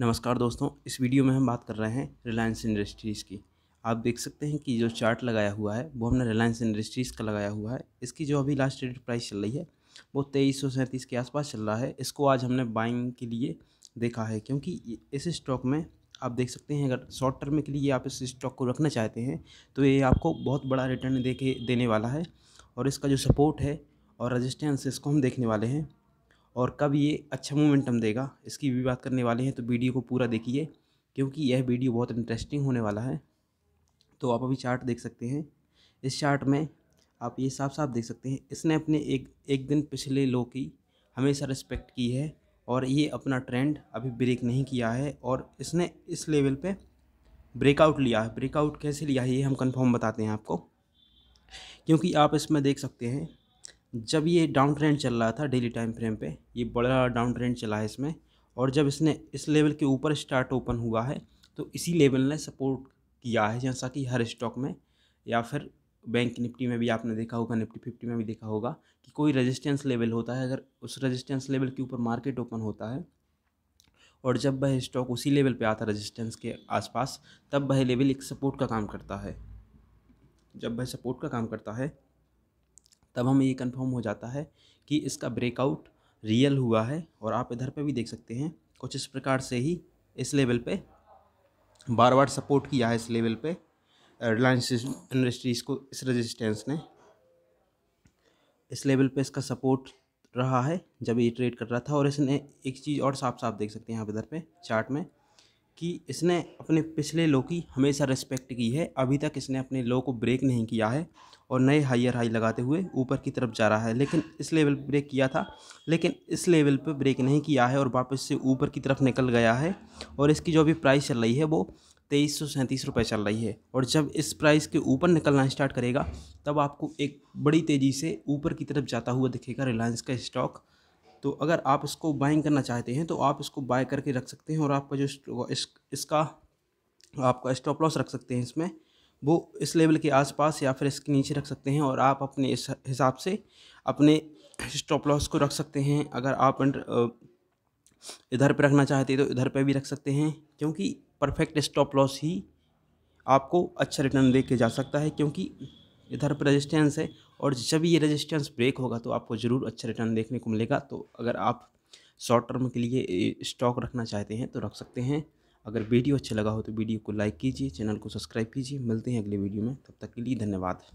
नमस्कार दोस्तों इस वीडियो में हम बात कर रहे हैं रिलायंस इंडस्ट्रीज़ की आप देख सकते हैं कि जो चार्ट लगाया हुआ है वो हमने रिलायंस इंडस्ट्रीज़ का लगाया हुआ है इसकी जो अभी लास्ट ट्रेड प्राइस चल रही है वो तेईस सौ सैंतीस के आसपास चल रहा है इसको आज हमने बाइंग के लिए देखा है क्योंकि इस स्टॉक में आप देख सकते हैं अगर शॉर्ट टर्म के लिए आप इस स्टॉक को रखना चाहते हैं तो ये आपको बहुत बड़ा रिटर्न दे के देने वाला है और इसका जो सपोर्ट है और रजिस्टेंस इसको हम देखने वाले हैं और कब ये अच्छा मोमेंटम देगा इसकी भी बात करने वाले हैं तो वीडियो को पूरा देखिए क्योंकि यह वीडियो बहुत इंटरेस्टिंग होने वाला है तो आप अभी चार्ट देख सकते हैं इस चार्ट में आप ये साफ साफ देख सकते हैं इसने अपने एक एक दिन पिछले लो की हमेशा रिस्पेक्ट की है और ये अपना ट्रेंड अभी ब्रेक नहीं किया है और इसने इस लेवल पे ब्रेकआउट लिया है ब्रेकआउट कैसे लिया है ये हम कंफर्म बताते हैं आपको क्योंकि आप इसमें देख सकते हैं जब ये डाउन ट्रेंड चल रहा था डेली टाइम फ्रेम पे ये बड़ा डाउन ट्रेंड चला है इसमें और जब इसने इस लेवल के ऊपर स्टार्ट ओपन हुआ है तो इसी लेवल ने सपोर्ट किया है जैसा कि हर स्टॉक में या फिर बैंक निफ्टी में भी आपने देखा होगा निफ्टी फिफ्टी में भी देखा होगा कि कोई रेजिस्टेंस लेवल होता है अगर उस रेजिस्टेंस लेवल के ऊपर मार्केट ओपन होता है और जब वह स्टॉक उसी लेवल पे आता रेजिस्टेंस के आसपास तब वह लेवल एक सपोर्ट का काम करता है जब वह सपोर्ट का काम करता है तब हमें ये कंफर्म हो जाता है कि इसका ब्रेकआउट रियल हुआ है और आप इधर पे भी देख सकते हैं कुछ इस प्रकार से ही इस लेवल पे बार बार सपोर्ट किया है इस लेवल पे रिलायंस इंडस्ट्रीज़ को इस रेजिस्टेंस ने इस लेवल पे इसका सपोर्ट रहा है जब ये ट्रेड कर रहा था और इसने एक चीज़ और साफ साफ देख सकते हैं पर इधर पे चार्ट में कि इसने अपने पिछले लो की हमेशा रिस्पेक्ट की है अभी तक इसने अपने लो को ब्रेक नहीं किया है और नए हाइयर हाई लगाते हुए ऊपर की तरफ जा रहा है लेकिन इस लेवल पर ब्रेक किया था लेकिन इस लेवल पर ब्रेक नहीं किया है और वापस से ऊपर की तरफ निकल गया है और इसकी जो अभी प्राइस चल रही है वो तेईस सौ सैंतीस रुपये चल रही है और जब इस प्राइस के ऊपर निकलना स्टार्ट करेगा तब आपको एक बड़ी तेज़ी से ऊपर की तरफ जाता हुआ दिखेगा रिलायंस का स्टॉक तो अगर आप इसको बाइंग करना चाहते हैं तो आप इसको बाय करके रख सकते हैं और आपका जो इसका आपका स्टॉप लॉस रख सकते हैं इसमें वो इस लेवल के आसपास या फिर इसके नीचे रख सकते हैं और आप अपने इस हिसाब से अपने स्टॉप लॉस को रख सकते हैं अगर आप इधर पर रखना चाहते हैं तो इधर पर भी रख सकते हैं क्योंकि परफेक्ट स्टॉप लॉस ही आपको अच्छा रिटर्न लेके जा सकता है क्योंकि इधर पर रजिस्टेंस है और जब ये रेजिस्टेंस ब्रेक होगा तो आपको ज़रूर अच्छा रिटर्न देखने को मिलेगा तो अगर आप शॉर्ट टर्म के लिए स्टॉक रखना चाहते हैं तो रख सकते हैं अगर वीडियो अच्छा लगा हो तो वीडियो को लाइक कीजिए चैनल को सब्सक्राइब कीजिए मिलते हैं अगले वीडियो में तब तक के लिए धन्यवाद